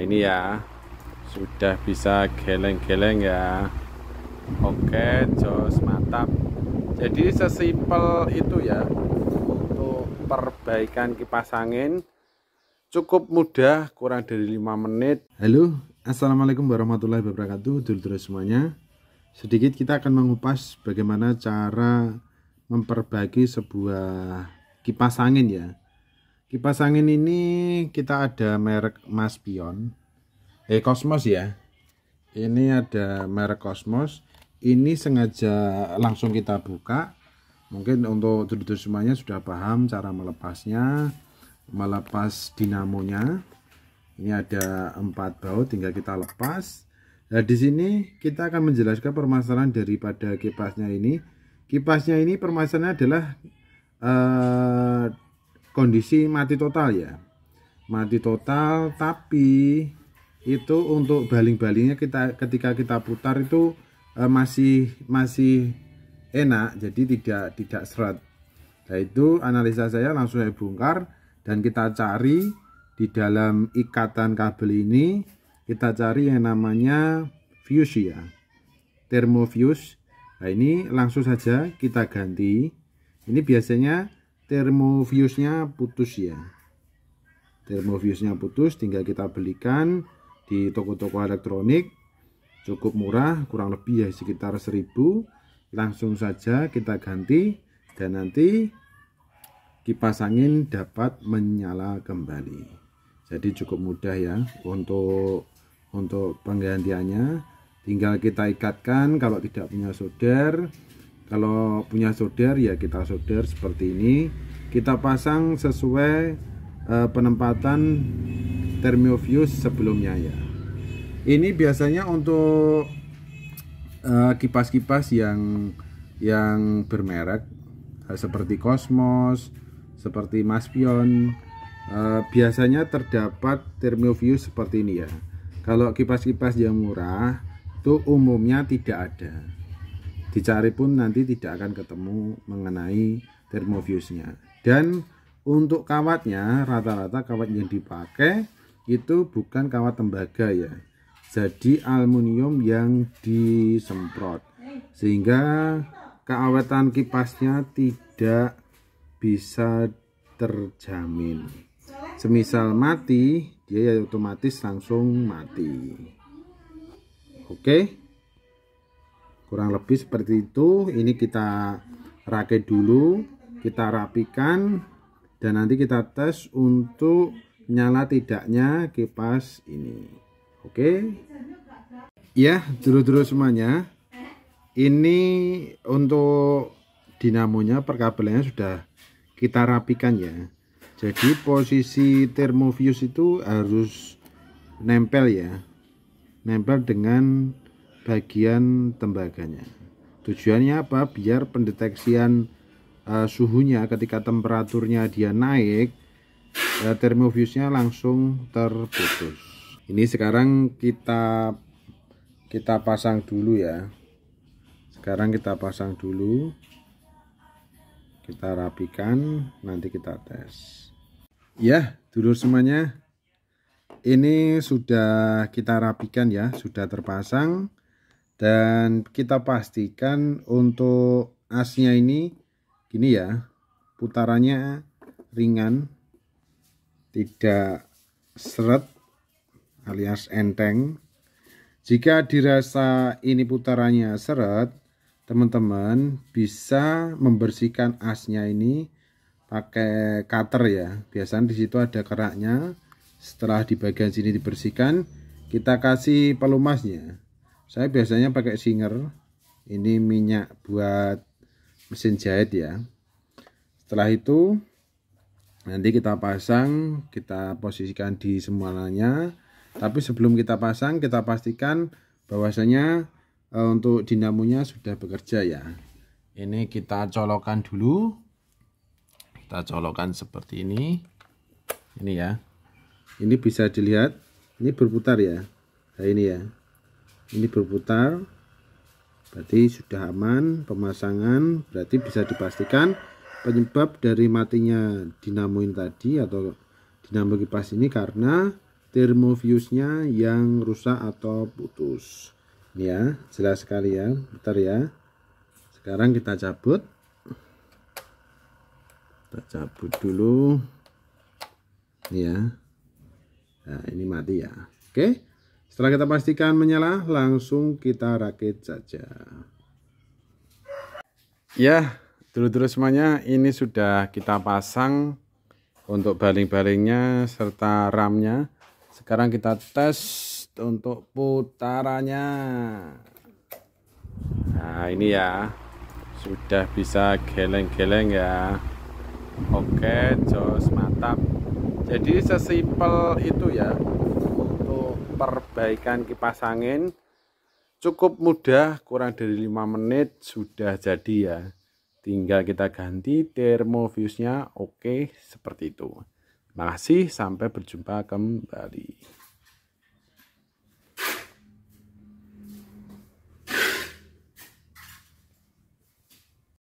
ini ya sudah bisa geleng-geleng ya oke jos mantap jadi sesimpel itu ya untuk perbaikan kipas angin cukup mudah kurang dari 5 menit halo assalamualaikum warahmatullahi wabarakatuh dulur-dulur semuanya sedikit kita akan mengupas bagaimana cara memperbaiki sebuah kipas angin ya Kipas angin ini kita ada merek Maspion, Pion. Eh Cosmos ya. Ini ada merek Cosmos. Ini sengaja langsung kita buka. Mungkin untuk duduk semuanya sudah paham cara melepasnya, melepas dinamonya. Ini ada empat baut tinggal kita lepas. Nah, di sini kita akan menjelaskan permasalahan daripada kipasnya ini. Kipasnya ini permasalahannya adalah uh, kondisi mati total ya mati total tapi itu untuk baling-balingnya kita ketika kita putar itu e, masih masih enak jadi tidak tidak serat nah itu analisa saya langsung saya bongkar dan kita cari di dalam ikatan kabel ini kita cari yang namanya fuse ya termofuse nah ini langsung saja kita ganti ini biasanya Termofiusnya putus ya Termofiusnya putus tinggal kita belikan di toko-toko elektronik cukup murah kurang lebih ya sekitar 1000 langsung saja kita ganti dan nanti kipas angin dapat menyala kembali jadi cukup mudah ya untuk untuk penggantiannya tinggal kita ikatkan kalau tidak punya solder kalau punya solder ya kita solder seperti ini kita pasang sesuai uh, penempatan termiofuse sebelumnya ya ini biasanya untuk eh, kipas-kipas uh, yang yang bermerek eh, seperti Cosmos seperti Maspion uh, biasanya terdapat termiofuse seperti ini ya kalau kipas-kipas yang murah itu umumnya tidak ada dicari pun nanti tidak akan ketemu mengenai termofusnya dan untuk kawatnya rata-rata kawat yang dipakai itu bukan kawat tembaga ya jadi aluminium yang disemprot sehingga keawetan kipasnya tidak bisa terjamin semisal mati dia ya otomatis langsung mati oke okay? kurang lebih seperti itu ini kita rakit dulu kita rapikan dan nanti kita tes untuk nyala tidaknya kipas ini oke okay? ya dulu-dulu semuanya ini untuk dinamonya perkabelannya sudah kita rapikan ya jadi posisi termofuse itu harus nempel ya nempel dengan bagian tembaganya. Tujuannya apa? Biar pendeteksian uh, suhunya ketika temperaturnya dia naik, uh, eh, termofusnya langsung terputus. Ini sekarang kita kita pasang dulu ya. Sekarang kita pasang dulu. Kita rapikan, nanti kita tes. Ya, dulu semuanya. Ini sudah kita rapikan ya, sudah terpasang dan kita pastikan untuk asnya ini gini ya putarannya ringan tidak seret alias enteng jika dirasa ini putarannya seret teman-teman bisa membersihkan asnya ini pakai cutter ya biasanya disitu ada keraknya setelah di bagian sini dibersihkan kita kasih pelumasnya saya biasanya pakai singer ini minyak buat mesin jahit ya setelah itu nanti kita pasang kita posisikan di semuanya tapi sebelum kita pasang kita pastikan bahwasanya eh, untuk dinamonya sudah bekerja ya ini kita colokan dulu kita colokan seperti ini ini ya ini bisa dilihat ini berputar ya nah, ini ya ini berputar berarti sudah aman pemasangan berarti bisa dipastikan penyebab dari matinya dinamoin tadi atau dinamo kipas ini karena termoviusnya yang rusak atau putus ini ya jelas sekali ya putar ya sekarang kita cabut kita cabut dulu ini ya nah ini mati ya oke okay. Setelah kita pastikan menyala, langsung kita rakit saja. Ya, dulu-dulu semuanya ini sudah kita pasang untuk baling-balingnya serta ramnya. Sekarang kita tes untuk putarannya. Nah, ini ya. Sudah bisa geleng-geleng ya. Oke, jos mantap. Jadi sesimpel itu ya perbaikan kipas angin cukup mudah kurang dari 5 menit sudah jadi ya tinggal kita ganti termofusnya oke seperti itu Terima kasih sampai berjumpa kembali